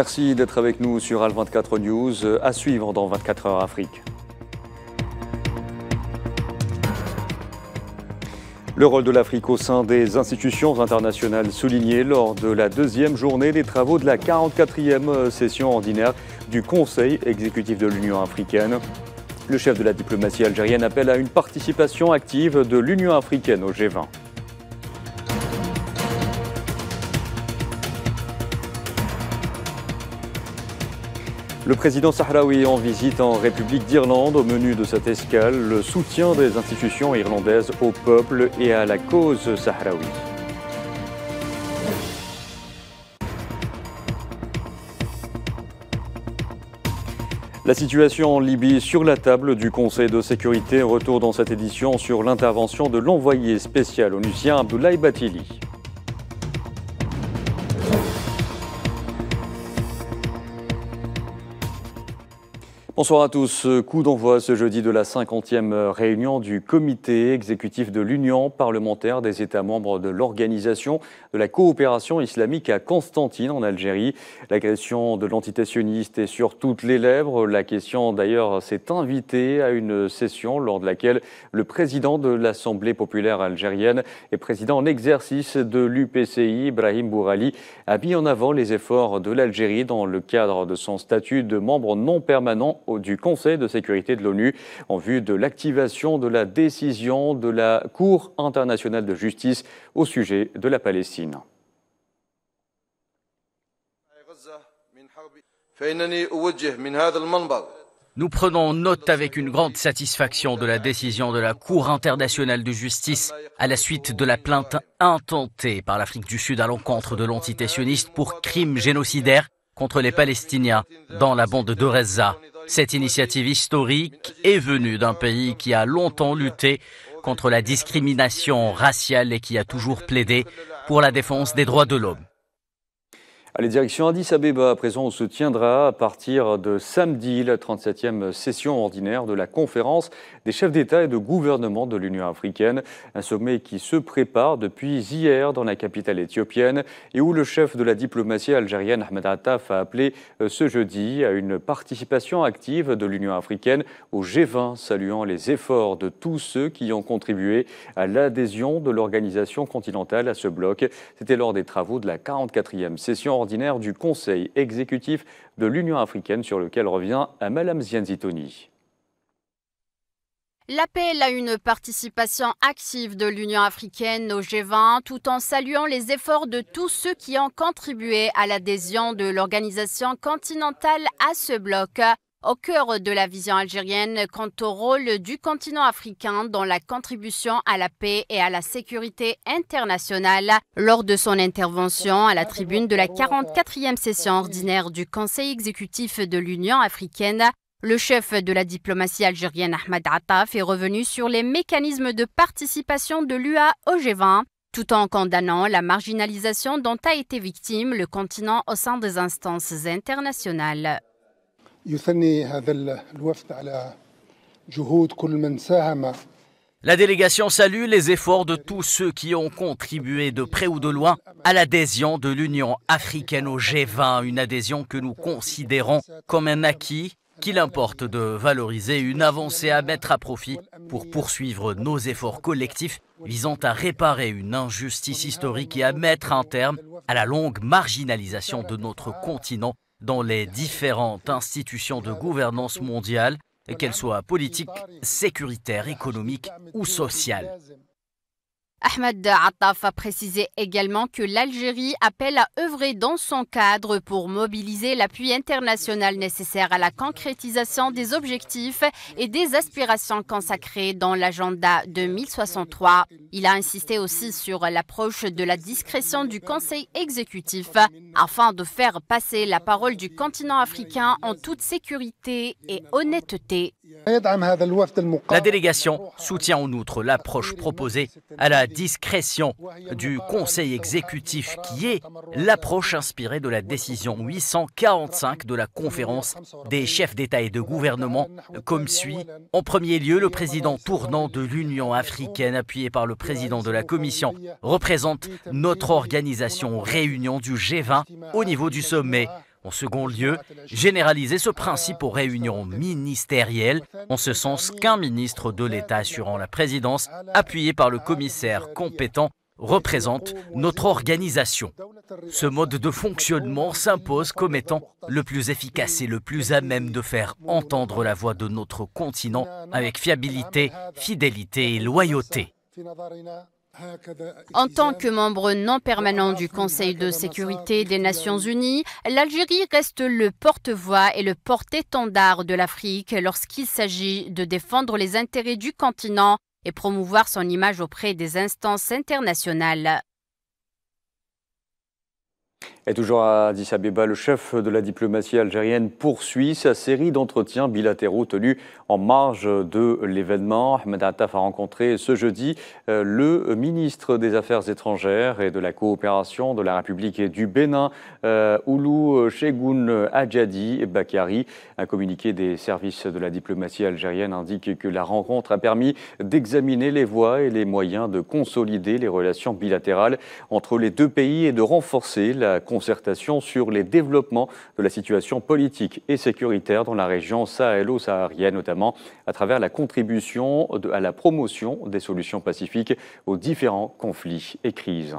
Merci d'être avec nous sur Al24 News. Euh, à suivre dans 24 heures Afrique. Le rôle de l'Afrique au sein des institutions internationales souligné lors de la deuxième journée des travaux de la 44e euh, session ordinaire du Conseil exécutif de l'Union africaine. Le chef de la diplomatie algérienne appelle à une participation active de l'Union africaine au G20. Le président sahraoui en visite en République d'Irlande. Au menu de cette escale, le soutien des institutions irlandaises au peuple et à la cause sahraoui. La situation en Libye sur la table du Conseil de sécurité. Retour dans cette édition sur l'intervention de l'envoyé spécial onusien Abdoulaye Batili. Bonsoir à tous. Coup d'envoi ce jeudi de la 50e réunion du comité exécutif de l'Union parlementaire des États membres de l'Organisation de la coopération islamique à Constantine en Algérie. La question de l'entité sioniste est sur toutes les lèvres. La question d'ailleurs s'est invitée à une session lors de laquelle le président de l'Assemblée populaire algérienne et président en exercice de l'UPCI, Ibrahim Bourali, a mis en avant les efforts de l'Algérie dans le cadre de son statut de membre non permanent du Conseil de sécurité de l'ONU en vue de l'activation de la décision de la Cour internationale de justice au sujet de la Palestine. Nous prenons note avec une grande satisfaction de la décision de la Cour internationale de justice à la suite de la plainte intentée par l'Afrique du Sud à l'encontre de l'entité sioniste pour crimes génocidaires contre les Palestiniens dans la bande de Reza. Cette initiative historique est venue d'un pays qui a longtemps lutté contre la discrimination raciale et qui a toujours plaidé pour la défense des droits de l'homme. Allez, direction Addis Abeba, à présent, on se tiendra à partir de samedi la 37e session ordinaire de la conférence des chefs d'État et de gouvernement de l'Union africaine. Un sommet qui se prépare depuis hier dans la capitale éthiopienne et où le chef de la diplomatie algérienne Ahmed Attaf a appelé euh, ce jeudi à une participation active de l'Union africaine au G20, saluant les efforts de tous ceux qui ont contribué à l'adhésion de l'organisation continentale à ce bloc. C'était lors des travaux de la 44e session du Conseil exécutif de l'Union africaine sur lequel revient à Madame Zianzitoni. L'appel à une participation active de l'Union africaine au G20 tout en saluant les efforts de tous ceux qui ont contribué à l'adhésion de l'organisation continentale à ce bloc au cœur de la vision algérienne quant au rôle du continent africain dans la contribution à la paix et à la sécurité internationale, lors de son intervention à la tribune de la 44e session ordinaire du Conseil exécutif de l'Union africaine, le chef de la diplomatie algérienne Ahmad Attaf est revenu sur les mécanismes de participation de l'UA au G20 tout en condamnant la marginalisation dont a été victime le continent au sein des instances internationales. La délégation salue les efforts de tous ceux qui ont contribué de près ou de loin à l'adhésion de l'Union africaine au G20, une adhésion que nous considérons comme un acquis qu'il importe de valoriser, une avancée à mettre à profit pour poursuivre nos efforts collectifs visant à réparer une injustice historique et à mettre un terme à la longue marginalisation de notre continent dans les différentes institutions de gouvernance mondiale, qu'elles soient politiques, sécuritaires, économiques ou sociales. Ahmed Attaf a précisé également que l'Algérie appelle à œuvrer dans son cadre pour mobiliser l'appui international nécessaire à la concrétisation des objectifs et des aspirations consacrées dans l'agenda 2063. Il a insisté aussi sur l'approche de la discrétion du Conseil exécutif afin de faire passer la parole du continent africain en toute sécurité et honnêteté. La délégation soutient en outre l'approche proposée à la discrétion du Conseil exécutif qui est l'approche inspirée de la décision 845 de la conférence des chefs d'État et de gouvernement, comme suit. En premier lieu, le président tournant de l'Union africaine, appuyé par le président de la Commission, représente notre organisation réunion du G20 au niveau du sommet en second lieu, généraliser ce principe aux réunions ministérielles, en ce sens qu'un ministre de l'État assurant la présidence, appuyé par le commissaire compétent, représente notre organisation. Ce mode de fonctionnement s'impose comme étant le plus efficace et le plus à même de faire entendre la voix de notre continent avec fiabilité, fidélité et loyauté. En tant que membre non permanent du Conseil de sécurité des Nations Unies, l'Algérie reste le porte-voix et le porte-étendard de l'Afrique lorsqu'il s'agit de défendre les intérêts du continent et promouvoir son image auprès des instances internationales. Et toujours à Addis Abeba, le chef de la diplomatie algérienne poursuit sa série d'entretiens bilatéraux tenus en marge de l'événement. Ahmed Attaf a rencontré ce jeudi euh, le ministre des Affaires étrangères et de la coopération de la République et du Bénin, euh, Oulu Chegoun Adjadi Bakari. Un communiqué des services de la diplomatie algérienne indique que la rencontre a permis d'examiner les voies et les moyens de consolider les relations bilatérales entre les deux pays et de renforcer la la concertation sur les développements de la situation politique et sécuritaire dans la région sahélo-saharienne, notamment à travers la contribution à la promotion des solutions pacifiques aux différents conflits et crises.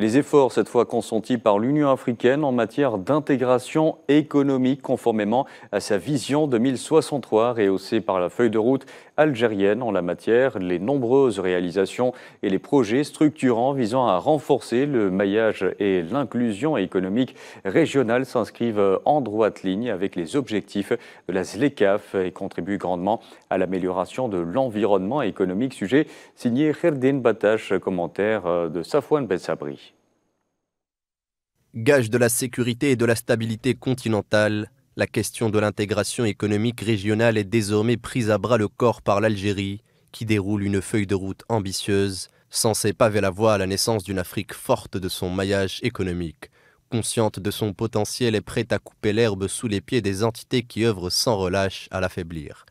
les efforts cette fois consentis par l'Union africaine en matière d'intégration économique conformément à sa vision 2063 rehaussée par la feuille de route algérienne en la matière, les nombreuses réalisations et les projets structurants visant à renforcer le maillage et l'inclusion économique régionale s'inscrivent en droite ligne avec les objectifs de la ZLECAF et contribuent grandement à l'amélioration de l'environnement économique. Sujet signé Kherdin Batache, commentaire de Safouane Bessabri gage de la sécurité et de la stabilité continentale, la question de l'intégration économique régionale est désormais prise à bras le corps par l'Algérie, qui déroule une feuille de route ambitieuse, censée paver la voie à la naissance d'une Afrique forte de son maillage économique, consciente de son potentiel et prête à couper l'herbe sous les pieds des entités qui œuvrent sans relâche à l'affaiblir.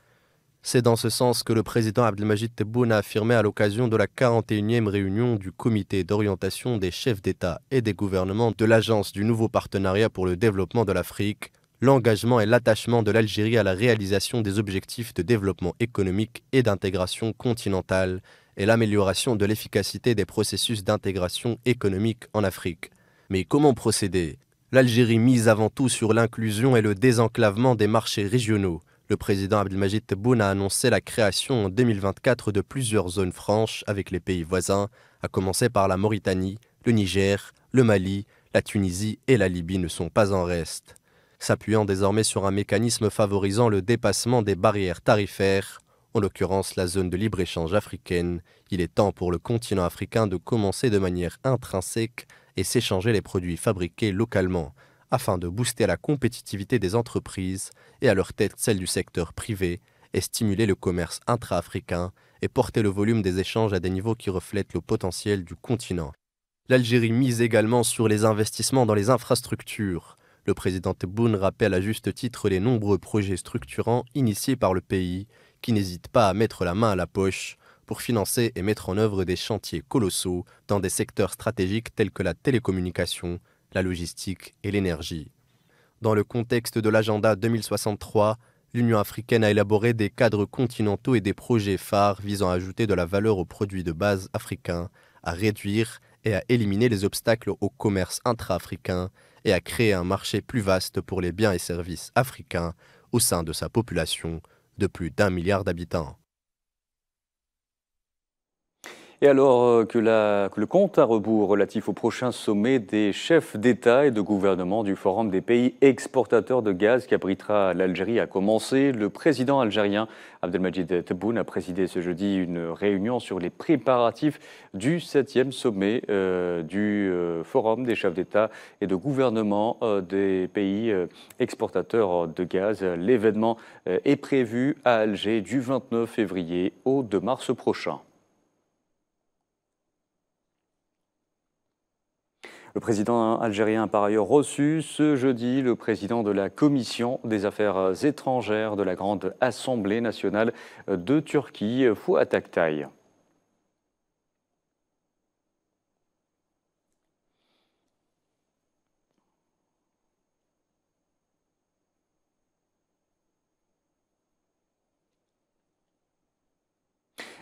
C'est dans ce sens que le président Abdelmajid Tebboune a affirmé à l'occasion de la 41e réunion du comité d'orientation des chefs d'État et des gouvernements de l'Agence du nouveau partenariat pour le développement de l'Afrique l'engagement et l'attachement de l'Algérie à la réalisation des objectifs de développement économique et d'intégration continentale et l'amélioration de l'efficacité des processus d'intégration économique en Afrique. Mais comment procéder L'Algérie mise avant tout sur l'inclusion et le désenclavement des marchés régionaux. Le président Abdelmajid Tebboune a annoncé la création en 2024 de plusieurs zones franches avec les pays voisins, à commencer par la Mauritanie, le Niger, le Mali, la Tunisie et la Libye ne sont pas en reste. S'appuyant désormais sur un mécanisme favorisant le dépassement des barrières tarifaires, en l'occurrence la zone de libre-échange africaine, il est temps pour le continent africain de commencer de manière intrinsèque et s'échanger les produits fabriqués localement, afin de booster la compétitivité des entreprises et à leur tête celle du secteur privé et stimuler le commerce intra-africain et porter le volume des échanges à des niveaux qui reflètent le potentiel du continent. L'Algérie mise également sur les investissements dans les infrastructures. Le président Tebboune rappelle à juste titre les nombreux projets structurants initiés par le pays, qui n'hésite pas à mettre la main à la poche pour financer et mettre en œuvre des chantiers colossaux dans des secteurs stratégiques tels que la télécommunication, la logistique et l'énergie. Dans le contexte de l'agenda 2063, l'Union africaine a élaboré des cadres continentaux et des projets phares visant à ajouter de la valeur aux produits de base africains, à réduire et à éliminer les obstacles au commerce intra-africain et à créer un marché plus vaste pour les biens et services africains au sein de sa population de plus d'un milliard d'habitants. Et alors euh, que, le compte à rebours relatif au prochain sommet des chefs d'État et de gouvernement du Forum des pays exportateurs de gaz qui abritera l'Algérie a commencé, le président algérien Abdelmajid Tebboune a présidé ce jeudi une réunion sur les préparatifs du 7e sommet euh, du euh, Forum des chefs d'État et de gouvernement des pays exportateurs de gaz. L'événement est prévu à Alger du 29 février au 2 mars prochain. Le président algérien a par ailleurs reçu ce jeudi le président de la Commission des affaires étrangères de la Grande Assemblée nationale de Turquie, Fouad Ataktaï.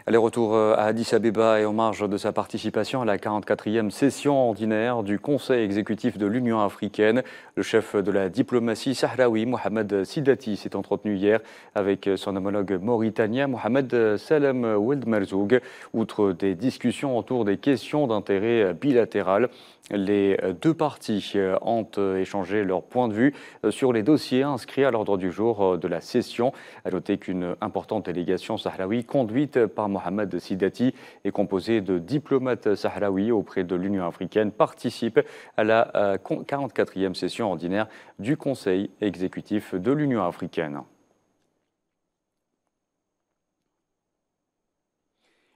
Allez, retour euh, à Addis Abeba et en marge de sa participation à la 44e session ordinaire du Conseil exécutif de l'Union africaine, le chef de la diplomatie sahraoui, Mohamed Sidati, s'est entretenu hier avec son homologue mauritanien, Mohamed Salem Weld Outre des discussions autour des questions d'intérêt bilatéral, les deux parties euh, ont euh, échangé leur point de vue sur les dossiers inscrits à l'ordre du jour de la session. À noter qu'une importante délégation sahraoui conduite par Mohamed Sidati est composé de diplomates sahraouis auprès de l'Union africaine, participe à la 44e euh, session ordinaire du Conseil exécutif de l'Union africaine.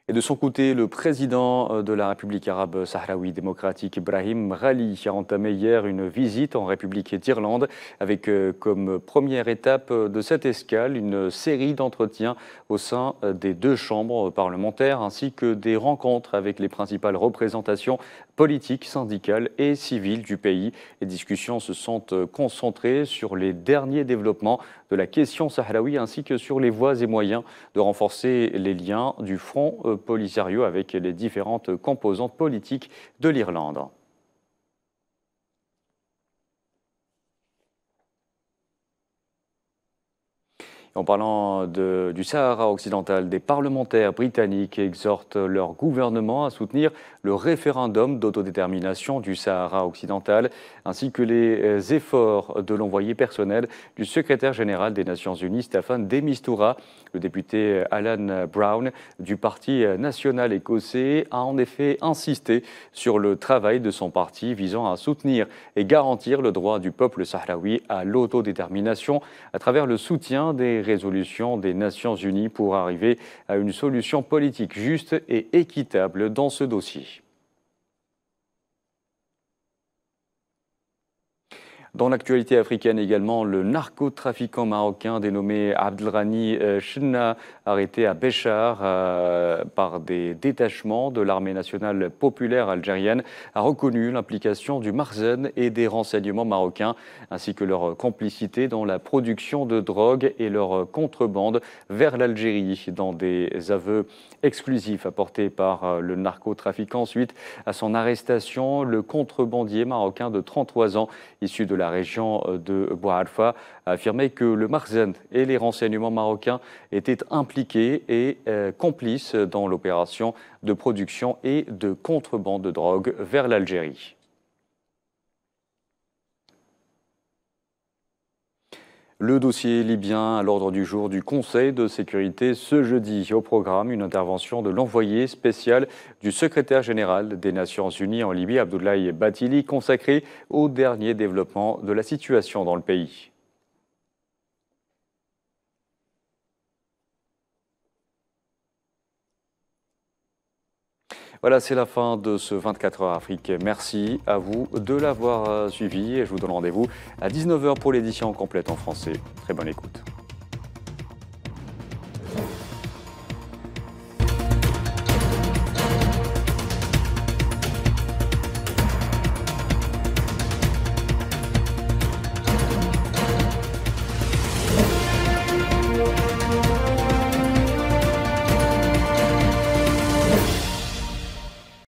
Et de son côté, le président euh, de la République arabe sahraoui démocratique Ibrahim Rali a entamé hier une visite en République d'Irlande avec euh, comme première étape euh, de cette escale une série d'entretiens au sein des deux chambres parlementaires ainsi que des rencontres avec les principales représentations politique, syndicale et civile du pays. Les discussions se sont euh, concentrées sur les derniers développements de la question sahraoui ainsi que sur les voies et moyens de renforcer les liens du Front euh, Polisario avec les différentes composantes politiques de l'Irlande. En parlant du Sahara occidental, des parlementaires britanniques exhortent leur gouvernement à soutenir le référendum d'autodétermination du Sahara occidental, ainsi que les euh, efforts de l'envoyé personnel du secrétaire général des Nations Unies, Stéphane Demistoura. Le député euh, Alan Brown du Parti euh, national écossais a en effet insisté sur le travail de son parti visant à soutenir et garantir le droit du peuple sahraoui à l'autodétermination à travers le soutien des résolution des Nations Unies pour arriver à une solution politique juste et équitable dans ce dossier. Dans l'actualité africaine également, le narcotrafiquant marocain dénommé Abdelrani euh, Chenna, arrêté à Béchar euh, par des détachements de l'armée nationale populaire algérienne, a reconnu l'implication du Marzen et des renseignements marocains, ainsi que leur complicité dans la production de drogue et leur contrebande vers l'Algérie, dans des aveux exclusifs apportés par euh, le narcotrafiquant. Suite à son arrestation, le contrebandier marocain de 33 ans, issu de la la région euh, de bois a affirmé que le Marzen et les renseignements marocains étaient impliqués et euh, complices dans l'opération de production et de contrebande de drogue vers l'Algérie. Le dossier libyen à l'ordre du jour du Conseil de sécurité ce jeudi. Au programme, une intervention de l'envoyé spécial du secrétaire général des Nations Unies en Libye, Abdoulaye Batili, consacrée au dernier développement de la situation dans le pays. Voilà, c'est la fin de ce 24 heures Afrique. Merci à vous de l'avoir euh, suivi et je vous donne rendez-vous à 19h pour l'édition complète en français. Très bonne écoute.